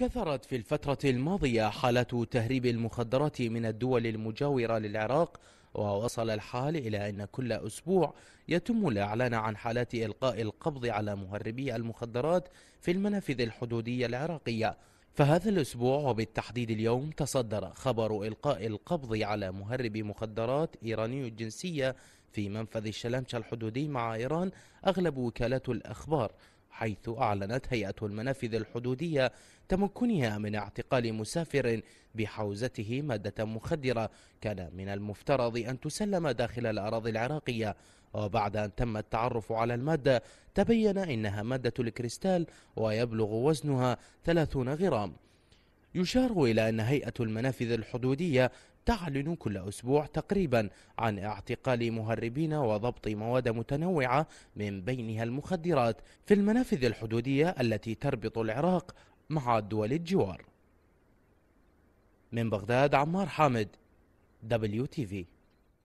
كثرت في الفترة الماضية حالات تهريب المخدرات من الدول المجاورة للعراق ووصل الحال إلى أن كل أسبوع يتم الإعلان عن حالات إلقاء القبض على مهربي المخدرات في المنافذ الحدودية العراقية فهذا الأسبوع وبالتحديد اليوم تصدر خبر إلقاء القبض على مهرب مخدرات إيراني الجنسية في منفذ الشلمشة الحدودي مع إيران أغلب وكالات الأخبار حيث أعلنت هيئة المنافذ الحدودية تمكنها من اعتقال مسافر بحوزته مادة مخدرة كان من المفترض أن تسلم داخل الأراضي العراقية وبعد أن تم التعرف على المادة تبين إنها مادة الكريستال ويبلغ وزنها 30 غرام يشار إلى أن هيئة المنافذ الحدودية تعلن كل أسبوع تقريبا عن اعتقال مهربين وضبط مواد متنوعة من بينها المخدرات في المنافذ الحدودية التي تربط العراق مع دول الجوار من بغداد عمار حامد WTV